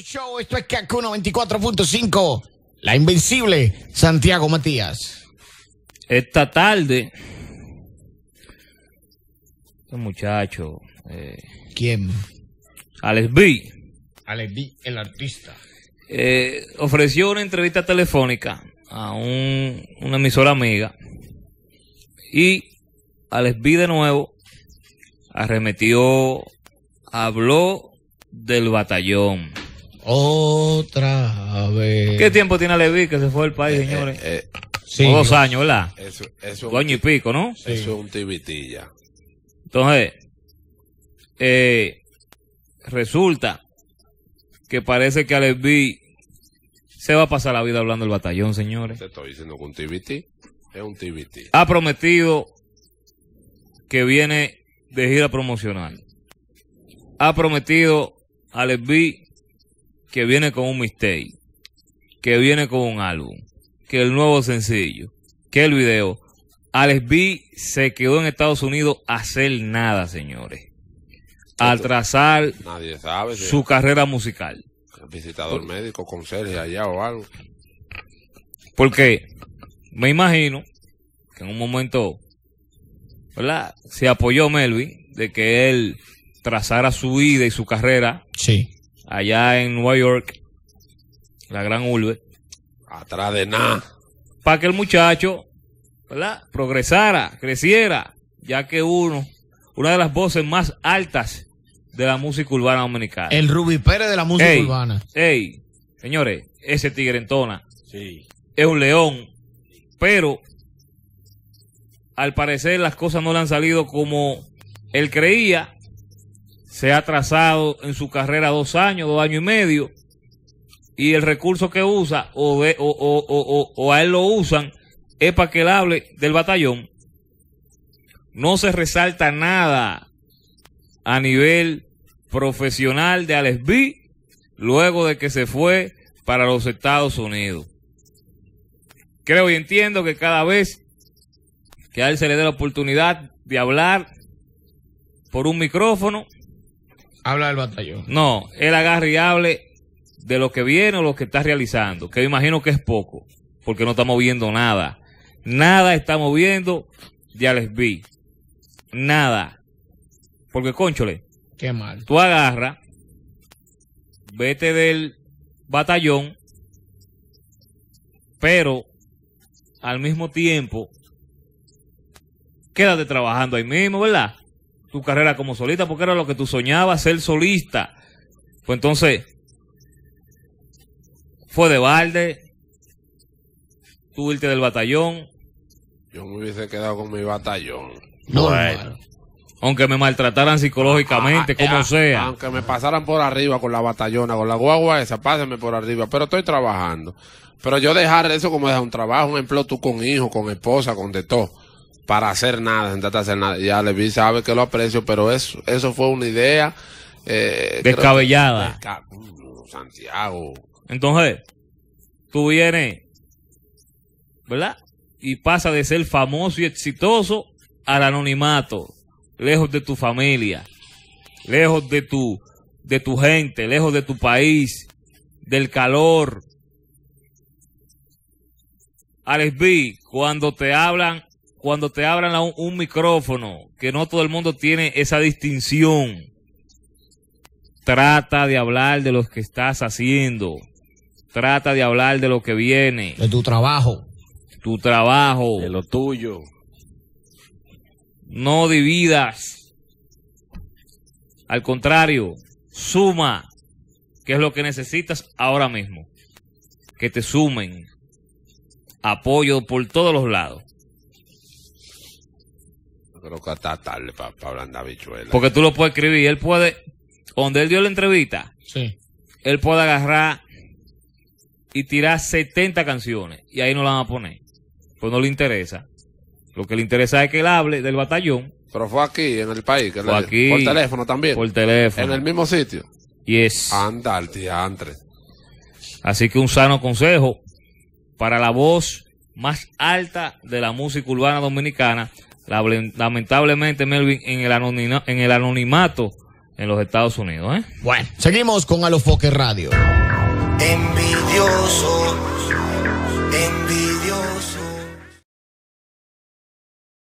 Show, esto es CACUNO 94.5, La Invencible, Santiago Matías. Esta tarde, este muchacho, eh, ¿quién? Alex B. Alex B, el artista. Eh, ofreció una entrevista telefónica a una emisora amiga y Alex B de nuevo arremetió, habló del batallón. Otra vez. ¿Qué tiempo tiene Aleví que se fue del país, eh, eh, señores? Eh, dos años, ¿verdad? dos años y pico, ¿no? Eso es un tibitilla. Entonces, resulta que parece que Aleví se va a pasar la vida hablando del batallón, señores. Te estoy diciendo que un TBT. es un TBT. Ha prometido que viene de gira promocional. Ha prometido a que viene con un mistake, que viene con un álbum, que el nuevo sencillo, que el video. Alex B se quedó en Estados Unidos a hacer nada, señores. A trazar su carrera musical. Visitador médico, Sergio allá o algo. Porque me imagino que en un momento, hola, Se apoyó Melvin de que él trazara su vida y su carrera. Sí allá en Nueva York, la gran urbe. Atrás de nada. Para que el muchacho, Progresara, creciera, ya que uno, una de las voces más altas de la música urbana dominicana. El Rubi Pérez de la música urbana. Ey, señores, ese tigre entona Sí. Es un león, pero al parecer las cosas no le han salido como él creía se ha trazado en su carrera dos años, dos años y medio, y el recurso que usa o, de, o, o a él lo usan es para que él hable del batallón. No se resalta nada a nivel profesional de Alex B luego de que se fue para los Estados Unidos. Creo y entiendo que cada vez que a él se le dé la oportunidad de hablar por un micrófono, Habla del batallón. No, él agarra y hable de lo que viene o lo que está realizando, que me imagino que es poco, porque no estamos viendo nada. Nada estamos moviendo, ya les vi. Nada. Porque, conchole. Qué mal. Tú agarra, vete del batallón, pero al mismo tiempo, quédate trabajando ahí mismo, ¿verdad? tu carrera como solista, porque era lo que tú soñabas, ser solista. Pues entonces, fue de balde, tú irte del batallón. Yo me hubiese quedado con mi batallón. No, Aunque me maltrataran psicológicamente, ah, como sea. Aunque me pasaran por arriba con la batallona, con la guagua esa, pásenme por arriba, pero estoy trabajando. Pero yo dejar eso como dejar un trabajo, un empleo, tú con hijos, con esposa, con de todo para hacer nada, sentarte a hacer nada. Ya Levi sabe que lo aprecio, pero eso, eso fue una idea. Eh, Descabellada. Santiago. Entonces, tú vienes, ¿verdad? Y pasa de ser famoso y exitoso al anonimato, lejos de tu familia, lejos de tu, de tu gente, lejos de tu país, del calor. Alex cuando te hablan cuando te abran un, micrófono, que no todo el mundo tiene esa distinción. Trata de hablar de lo que estás haciendo. Trata de hablar de lo que viene. De tu trabajo. Tu trabajo. De lo tuyo. No dividas. Al contrario, suma, que es lo que necesitas ahora mismo. Que te sumen apoyo por todos los lados creo que está tarde para hablar de Porque tú lo puedes escribir. Él puede, donde él dio la entrevista, sí. él puede agarrar y tirar 70 canciones. Y ahí no la van a poner. Pues no le interesa. Lo que le interesa es que él hable del batallón. Pero fue aquí, en el país. Que fue aquí. Por teléfono también. Por teléfono. En el mismo sitio. Y es. Anda al andre Así que un sano consejo para la voz más alta de la música urbana dominicana, Lamentablemente, Melvin, en el, en el anonimato en los Estados Unidos. ¿eh? Bueno, seguimos con Alofoque Radio. envidiosos.